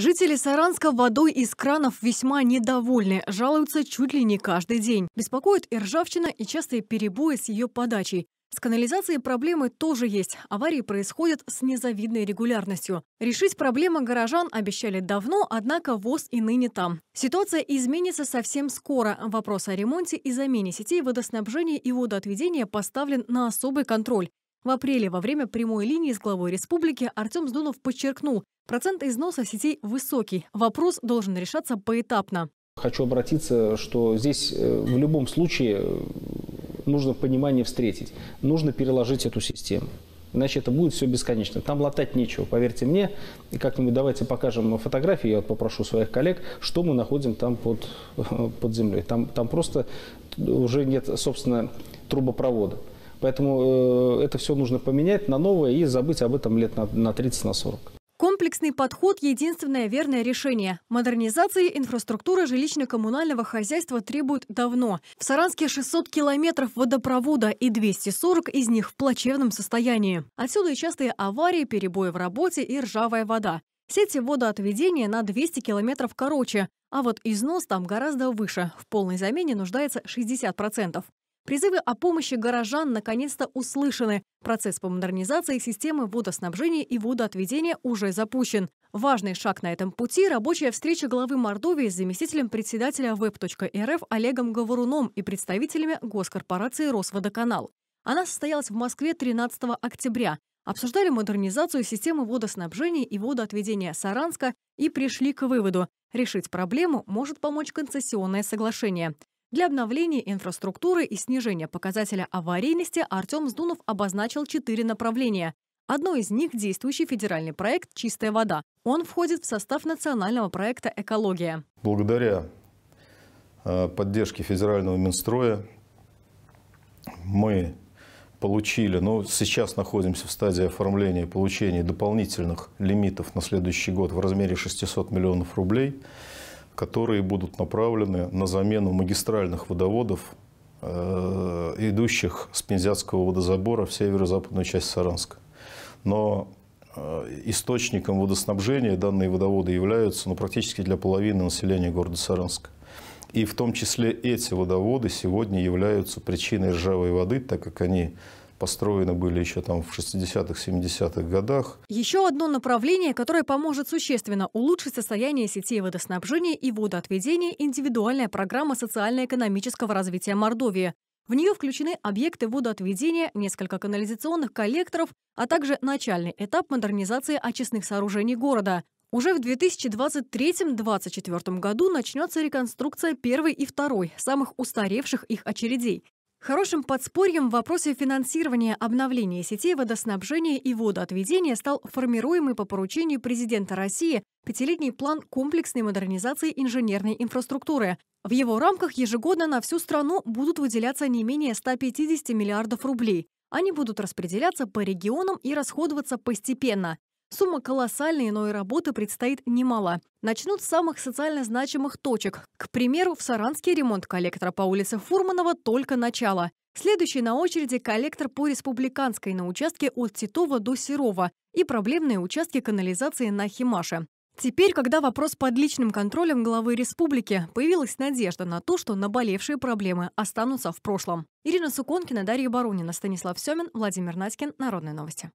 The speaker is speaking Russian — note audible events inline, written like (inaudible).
Жители Саранска водой из кранов весьма недовольны, жалуются чуть ли не каждый день. Беспокоит и ржавчина, и частые перебои с ее подачей. С канализацией проблемы тоже есть. Аварии происходят с незавидной регулярностью. Решить проблемы горожан обещали давно, однако ВОЗ и ныне там. Ситуация изменится совсем скоро. Вопрос о ремонте и замене сетей водоснабжения и водоотведения поставлен на особый контроль. В апреле во время прямой линии с главой республики Артем Сдунов подчеркнул, процент износа сетей высокий. Вопрос должен решаться поэтапно. Хочу обратиться, что здесь э, в любом случае э, нужно понимание встретить. Нужно переложить эту систему. Иначе это будет все бесконечно. Там латать нечего, поверьте мне. И как-нибудь давайте покажем фотографии, я вот попрошу своих коллег, что мы находим там под, (laughs) под землей. Там, там просто уже нет, собственно, трубопровода. Поэтому э, это все нужно поменять на новое и забыть об этом лет на, на 30, на 40. Комплексный подход – единственное верное решение. Модернизации инфраструктуры жилищно-коммунального хозяйства требует давно. В Саранске 600 километров водопровода и 240 из них в плачевном состоянии. Отсюда и частые аварии, перебои в работе и ржавая вода. Сети водоотведения на 200 километров короче, а вот износ там гораздо выше. В полной замене нуждается 60%. Призывы о помощи горожан наконец-то услышаны. Процесс по модернизации системы водоснабжения и водоотведения уже запущен. Важный шаг на этом пути – рабочая встреча главы Мордовии с заместителем председателя веб.рф Олегом Говоруном и представителями госкорпорации «Росводоканал». Она состоялась в Москве 13 октября. Обсуждали модернизацию системы водоснабжения и водоотведения Саранска и пришли к выводу – решить проблему может помочь концессионное соглашение. Для обновления инфраструктуры и снижения показателя аварийности Артем Сдунов обозначил четыре направления. Одно из них – действующий федеральный проект «Чистая вода». Он входит в состав национального проекта «Экология». Благодаря э, поддержке федерального Минстроя мы получили, ну, сейчас находимся в стадии оформления и получения дополнительных лимитов на следующий год в размере 600 миллионов рублей – которые будут направлены на замену магистральных водоводов, э, идущих с Пензятского водозабора в северо-западную часть Саранска. Но э, источником водоснабжения данные водоводы являются ну, практически для половины населения города Саранска. И в том числе эти водоводы сегодня являются причиной ржавой воды, так как они построены были еще там в 60-х, 70-х годах. Еще одно направление, которое поможет существенно улучшить состояние сетей водоснабжения и водоотведения – индивидуальная программа социально-экономического развития Мордовии. В нее включены объекты водоотведения, несколько канализационных коллекторов, а также начальный этап модернизации очистных сооружений города. Уже в 2023-2024 году начнется реконструкция первой и второй, самых устаревших их очередей. Хорошим подспорьем в вопросе финансирования обновления сетей водоснабжения и водоотведения стал формируемый по поручению президента России пятилетний план комплексной модернизации инженерной инфраструктуры. В его рамках ежегодно на всю страну будут выделяться не менее 150 миллиардов рублей. Они будут распределяться по регионам и расходоваться постепенно. Сумма колоссальная, но и работы предстоит немало. Начнут с самых социально значимых точек. К примеру, в Саранске ремонт коллектора по улице Фурманова только начало. Следующий на очереди коллектор по Республиканской на участке от Титова до Серова и проблемные участки канализации на Химаше. Теперь, когда вопрос под личным контролем главы республики, появилась надежда на то, что наболевшие проблемы останутся в прошлом. Ирина Суконкина, Дарья Барунина, Станислав Семин, Владимир Надькин. Народные новости.